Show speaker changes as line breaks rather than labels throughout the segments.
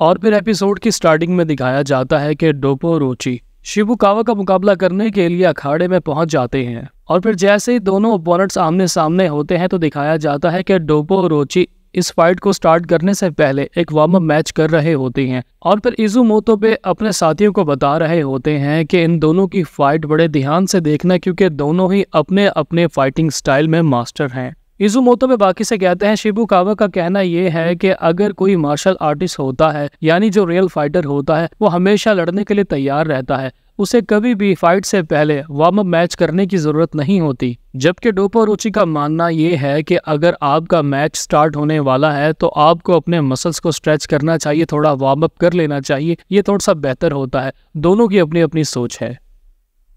और फिर एपिसोड की स्टार्टिंग में दिखाया जाता है कि डोपो रोची शिबुकावा का मुकाबला करने के लिए अखाड़े में पहुंच जाते हैं और फिर जैसे ही दोनों ओपोनेंट्स आमने सामने होते हैं तो दिखाया जाता है कि डोपो रोची इस फाइट को स्टार्ट करने से पहले एक वार्म मैच कर रहे होते हैं और फिर इजू मोतो पे अपने साथियों को बता रहे होते हैं कि इन दोनों की फाइट बड़े ध्यान से देखना क्योंकि दोनों ही अपने अपने फाइटिंग स्टाइल में मास्टर हैं इजुमोतो में बाकी से कहते हैं शिबू कावा का कहना यह है कि अगर कोई मार्शल आर्टिस्ट होता है यानी जो रियल फाइटर होता है वो हमेशा लड़ने के लिए तैयार रहता है उसे कभी भी फाइट से पहले वार्म अप मैच करने की ज़रूरत नहीं होती जबकि डोपो रुचि का मानना यह है कि अगर आपका मैच स्टार्ट होने वाला है तो आपको अपने मसल्स को स्ट्रेच करना चाहिए थोड़ा वार्म अप कर लेना चाहिए ये थोड़ा सा बेहतर होता है दोनों की अपनी अपनी सोच है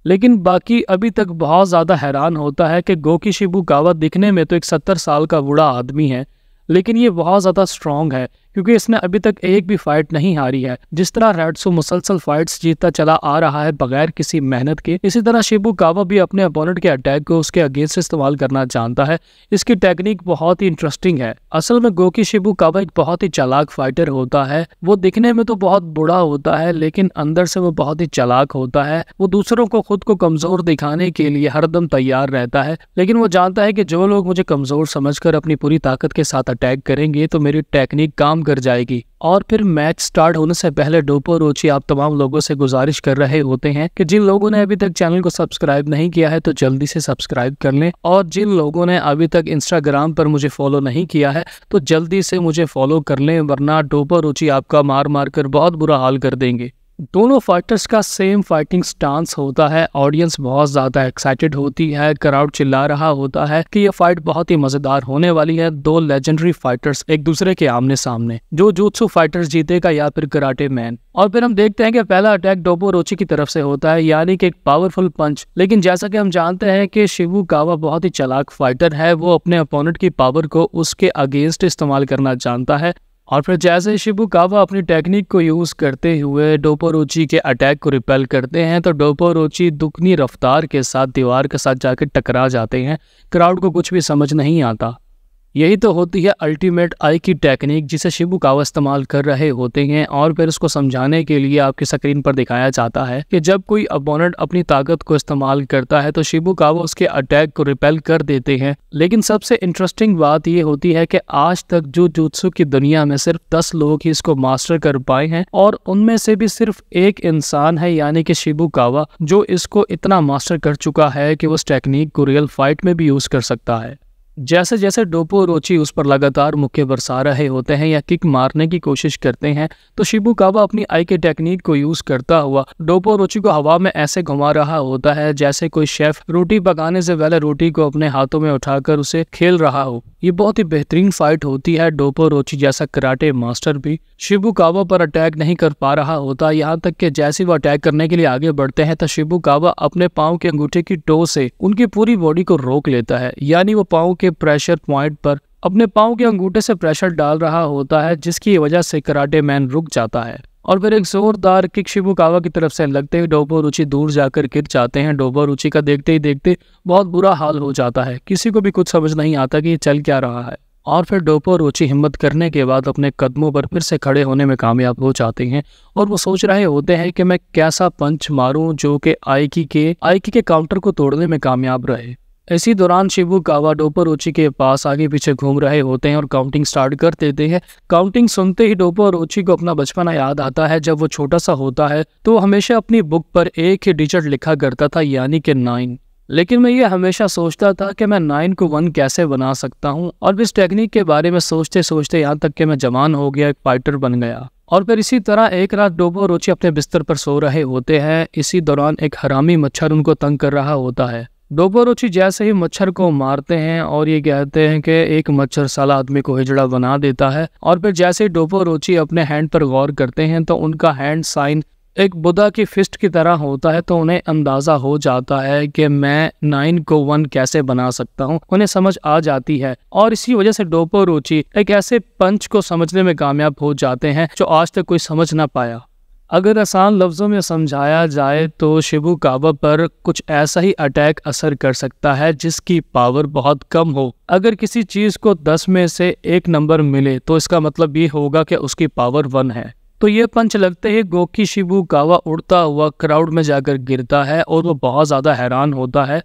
लेकिन बाकी अभी तक बहुत ज़्यादा हैरान होता है कि गोकी शिबू गावा दिखने में तो एक सत्तर साल का बूढ़ा आदमी है लेकिन ये बहुत ज़्यादा स्ट्रॉन्ग है क्योंकि इसने अभी तक एक भी फाइट नहीं हारी है जिस तरह रेडसो मुसलसल फाइट्स जीतता चला आ रहा है बगैर किसी मेहनत के इसी तरह शिबू कावा भी अपने अपोनेंट के अटैक को उसके अगेंस्ट इस्तेमाल करना जानता है इसकी टेक्निक बहुत ही इंटरेस्टिंग है असल में गोकी शिबू कावा एक बहुत ही चलाक फाइटर होता है वो दिखने में तो बहुत बुरा होता है लेकिन अंदर से वो बहुत ही चलाक होता है वो दूसरों को खुद को कमजोर दिखाने के लिए हरदम तैयार रहता है लेकिन वो जानता है कि जो लोग मुझे कमजोर समझ अपनी पूरी ताकत के साथ अटैक करेंगे तो मेरी टेक्निक काम कर जाएगी और फिर मैच स्टार्ट होने से पहले डोपो रोची आप तमाम लोगों से गुजारिश कर रहे होते हैं कि जिन लोगों ने अभी तक चैनल को सब्सक्राइब नहीं किया है तो जल्दी से सब्सक्राइब कर लें और जिन लोगों ने अभी तक इंस्टाग्राम पर मुझे फॉलो नहीं किया है तो जल्दी से मुझे फॉलो कर लें वरना डोपो रोची आपका मार मार कर बहुत बुरा हाल कर देंगे दोनों फाइटर्स का सेम फाइटिंग स्टांस होता है ऑडियंस बहुत ज़्यादा एक्साइटेड होती है क्राउड चिल्ला रहा होता है कि ये फाइट बहुत ही मज़ेदार होने वाली है दो लेजेंडरी फाइटर्स एक दूसरे के आमने सामने जो जोत्सु फाइटर्स जीतेगा या फिर कराटे मैन और फिर हम देखते हैं कि पहला अटैक डोबो रोची की तरफ से होता है यानी कि एक पावरफुल पंच लेकिन जैसा कि हम जानते हैं कि शिवू कावा बहुत ही चलाक फाइटर है वो अपने अपोनेंट की पावर को उसके अगेंस्ट इस्तेमाल करना जानता है और फिर जैसे शिबुकावा अपनी टेक्निक को यूज़ करते हुए डोपोरोची के अटैक को रिपेल करते हैं तो डोपोरोची दुगनी रफ्तार के साथ दीवार के साथ जाकर टकरा जाते हैं क्राउड को कुछ भी समझ नहीं आता यही तो होती है अल्टीमेट आई की टेक्निक जिसे शिबू काव इस्तेमाल कर रहे होते हैं और फिर उसको समझाने के लिए आपकी स्क्रीन पर दिखाया जाता है कि जब कोई अपोनेंट अपनी ताकत को इस्तेमाल करता है तो शिबू काव उसके अटैक को रिपेल कर देते हैं लेकिन सबसे इंटरेस्टिंग बात यह होती है कि आज तक जो जुत्सु की दुनिया में सिर्फ दस लोग ही इसको मास्टर कर पाए हैं और उनमें से भी सिर्फ एक इंसान है यानी कि कावा जो इसको इतना मास्टर कर चुका है कि उस टेक्निक को रियल फाइट में भी यूज कर सकता है जैसे जैसे डोपो रोची उस पर लगातार मुक्के बरसा रहे होते हैं या किक मारने की कोशिश करते हैं तो शिबू कावा अपनी आई के टेक्निक को यूज करता हुआ डोपो रोची को हवा में ऐसे घुमा रहा होता है जैसे कोई शेफ रोटी पकाने से पहले रोटी को अपने हाथों में उठाकर उसे खेल रहा हो ये बहुत ही बेहतरीन फाइट होती है डोपो रोची जैसा कराटे मास्टर भी शिबू कावा पर अटैक नहीं कर पा रहा होता यहाँ तक कि जैसे वो अटैक करने के लिए आगे बढ़ते हैं तो शिबू कावा अपने पाँव के अंगूठे की टो से उनकी पूरी बॉडी को रोक लेता है यानी वो पाँव के प्रेशर पॉइंट पर अपने पाँव के अंगूठे से प्रेशर डाल रहा होता है जिसकी वजह से कराटे मैन रुक जाता है और फिर एक जोरदार किक शिबुकावा की तरफ से लगते ही डोबो रुचि दूर जाकर गिर जाते हैं डोबो रुचि का देखते ही देखते बहुत बुरा हाल हो जाता है किसी को भी कुछ समझ नहीं आता कि ये चल क्या रहा है और फिर डोपो रुचि हिम्मत करने के बाद अपने कदमों पर फिर से खड़े होने में कामयाब हो जाते हैं और वो सोच रहे होते हैं कि मैं कैसा पंच मारूं जो कि आईकी के आईकी के काउंटर को तोड़ने में कामयाब रहे इसी दौरान शिबू कावाडोपर ओची के पास आगे पीछे घूम रहे होते हैं और काउंटिंग स्टार्ट कर देते हैं काउंटिंग सुनते ही डोपर ओची को अपना बचपना याद आता है जब वो छोटा सा होता है तो हमेशा अपनी बुक पर एक ही डिजिट लिखा करता था यानी कि नाइन लेकिन मैं ये हमेशा सोचता था कि मैं नाइन को वन कैसे बना सकता हूँ और इस टेक्निक के बारे में सोचते सोचते यहाँ तक कि मैं जवान हो गया एक फाइटर बन गया और फिर इसी तरह एक रात डोबो रोची अपने बिस्तर पर सो रहे होते हैं इसी दौरान एक हरामी मच्छर उनको तंग कर रहा होता है डोपोरोची जैसे ही मच्छर को मारते हैं और ये कहते हैं कि एक मच्छर साला आदमी को हिजड़ा बना देता है और फिर जैसे ही डोपोरोची अपने हैंड पर गौर करते हैं तो उनका हैंड साइन एक बुधा की फिस्ट की तरह होता है तो उन्हें अंदाज़ा हो जाता है कि मैं नाइन को वन कैसे बना सकता हूँ उन्हें समझ आ जाती है और इसी वजह से डोपो रोची एक ऐसे पंच को समझने में कामयाब हो जाते हैं जो आज तक कोई समझ ना पाया अगर आसान लफ्ज़ों में समझाया जाए तो शिबू काबा पर कुछ ऐसा ही अटैक असर कर सकता है जिसकी पावर बहुत कम हो अगर किसी चीज़ को 10 में से एक नंबर मिले तो इसका मतलब ये होगा कि उसकी पावर वन है तो ये पंच लगते ही गोकी शिबू कावा उड़ता हुआ क्राउड में जाकर गिरता है और वो बहुत ज़्यादा हैरान होता है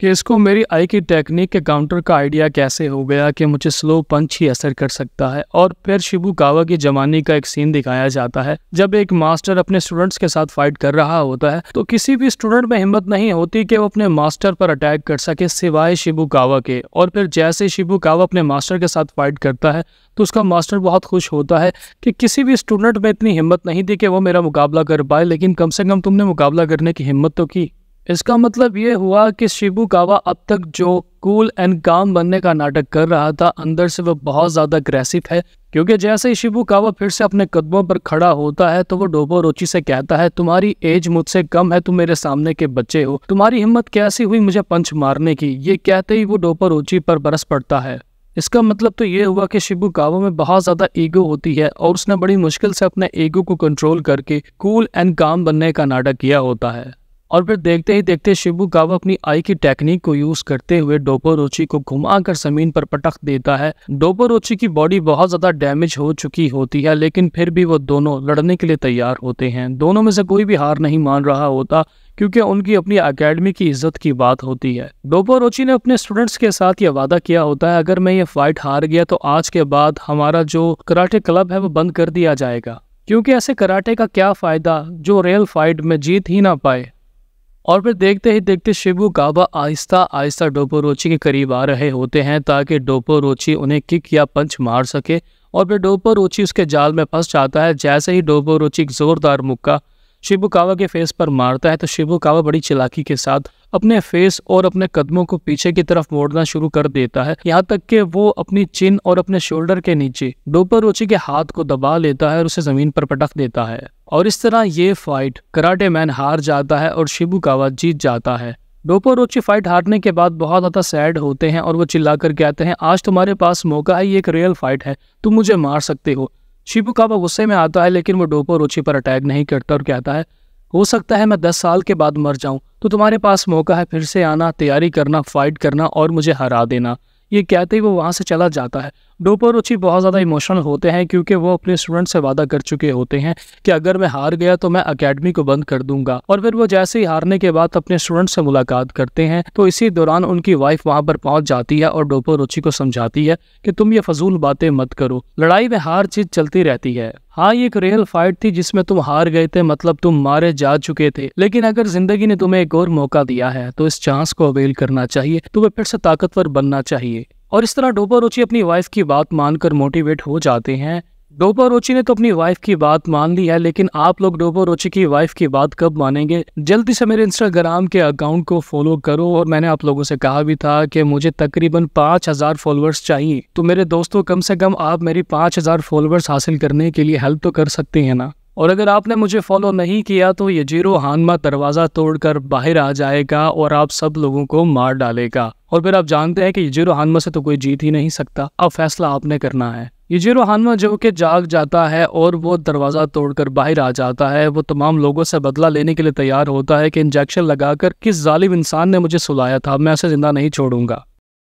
कि इसको मेरी आई की टेक्निक के काउंटर का आइडिया कैसे हो गया कि मुझे स्लो पंच ही असर कर सकता है और फिर शिबू कावा की जमाने का एक सीन दिखाया जाता है जब एक मास्टर अपने स्टूडेंट्स के साथ फाइट कर रहा होता है तो किसी भी स्टूडेंट में हिम्मत नहीं होती कि वो अपने मास्टर पर अटैक कर सके सिवाय शिबू कावा के और फिर जैसे शिबू कावा अपने मास्टर के साथ फाइट करता है तो उसका मास्टर बहुत खुश होता है कि किसी भी स्टूडेंट में इतनी हिम्मत नहीं थी कि वो मेरा मुकाबला कर पाए लेकिन कम से कम तुमने मुकाबला करने की हिम्मत तो की इसका मतलब ये हुआ कि शिबू कावा अब तक जो कूल एंड काम बनने का नाटक कर रहा था अंदर से वह बहुत ज़्यादा अग्रेसिव है क्योंकि जैसे ही शिबू कावा फिर से अपने कदमों पर खड़ा होता है तो वो डोबो रोची से कहता है तुम्हारी एज मुझसे कम है तुम मेरे सामने के बच्चे हो तुम्हारी हिम्मत कैसी हुई मुझे पंच मारने की ये कहते ही वो डोबो रोची पर बरस पड़ता है इसका मतलब तो ये हुआ कि शिबू कावा में बहुत ज़्यादा ईगो होती है और उसने बड़ी मुश्किल से अपने ईगो को कंट्रोल करके कूल एंड काम बनने का नाटक किया होता है और फिर देखते ही देखते शिबू कावा अपनी आई की टेक्निक को यूज करते हुए डोपोरोची को घुमाकर जमीन पर पटक देता है डोपोरोची की बॉडी बहुत ज्यादा डैमेज हो चुकी होती है लेकिन फिर भी वो दोनों लड़ने के लिए तैयार होते हैं दोनों में से कोई भी हार नहीं मान रहा होता क्योंकि उनकी अपनी अकेडमी की इज्जत की बात होती है डोपोरोची ने अपने स्टूडेंट्स के साथ ये वादा किया होता है अगर मैं ये फाइट हार गया तो आज के बाद हमारा जो कराटे क्लब है वो बंद कर दिया जाएगा क्योंकि ऐसे कराटे का क्या फ़ायदा जो रियल फाइट में जीत ही ना पाए और फिर देखते ही देखते शिबू गाबा आहिस्ता आहिस्ता डोपोरोची के करीब आ रहे होते हैं ताकि डोपोरोची उन्हें किक या पंच मार सके और फिर डोपोरोची उसके जाल में फंस जाता है जैसे ही डोपोरोची एक जोरदार मुक्का शिबुकावा के फेस पर मारता है तो शिबुकावा बड़ी चालाकी के साथ अपने फेस और अपने कदमों को पीछे की तरफ मोड़ना शुरू कर देता है यहाँ तक कि वो अपनी चिन और अपने शोल्डर के नीचे डोपरोची के हाथ को दबा लेता है और उसे जमीन पर पटक देता है और इस तरह ये फाइट कराटे मैन हार जाता है और शिबुकावा जीत जाता है डोपर रोची फाइट हारने के बाद बहुत ज़्यादा सैड होते हैं और वो चिल्ला करके आते हैं आज तुम्हारे पास मौका है ये एक रियल फाइट है तुम मुझे मार सकते हो काबा गुस्से में आता है लेकिन वो डोको रुचि पर अटैक नहीं करता और कहता है हो सकता है मैं दस साल के बाद मर जाऊं तो तुम्हारे पास मौका है फिर से आना तैयारी करना फाइट करना और मुझे हरा देना ये कहते ही वो वहाँ से चला जाता है डोपोरुचि बहुत ज़्यादा इमोशनल होते हैं क्योंकि वो अपने स्टूडेंट से वादा कर चुके होते हैं कि अगर मैं हार गया तो मैं अकेडमी को बंद कर दूंगा और फिर वो जैसे ही हारने के बाद अपने स्टूडेंट से मुलाकात करते हैं तो इसी दौरान उनकी वाइफ वहाँ पर पहुँच जाती है और डोपोरुचि को समझाती है कि तुम ये फजूल बातें मत करो लड़ाई में हार चीज़ चलती रहती है हाँ ये एक रियल फाइट थी जिसमें तुम हार गए थे मतलब तुम मारे जा चुके थे लेकिन अगर जिंदगी ने तुम्हें एक और मौका दिया है तो इस चांस को अवेल करना चाहिए तुम्हें फिर से ताकतवर बनना चाहिए और इस तरह रोची अपनी वाइफ की बात मानकर मोटिवेट हो जाते हैं रोची ने तो अपनी वाइफ की बात मान ली है लेकिन आप लोग रोची की वाइफ की बात कब मानेंगे जल्दी से मेरे इंस्टाग्राम के अकाउंट को फॉलो करो और मैंने आप लोगों से कहा भी था कि मुझे तकरीबन पाँच हजार फॉलोअर्स चाहिए तो मेरे दोस्तों कम से कम आप मेरी पाँच हजार फॉलोअर्स हासिल करने के लिए हेल्प तो कर सकते हैं ना और अगर आपने मुझे फॉलो नहीं किया तो ये जीरो हानमा दरवाज़ा तोड़कर बाहर आ जाएगा और आप सब लोगों को मार डालेगा और फिर आप जानते हैं कि ये जीरो हानमा से तो कोई जीत ही नहीं सकता अब फैसला आपने करना है ये जीरो हानमा जो कि जाग जाता है और वो दरवाज़ा तोड़कर बाहर आ जाता है वो तमाम लोगों से बदला लेने के लिए तैयार होता है कि इंजेक्शन लगाकर किस जालिम इंसान ने मुझे सुलाया था मैं उसे ज़िंदा नहीं छोड़ूंगा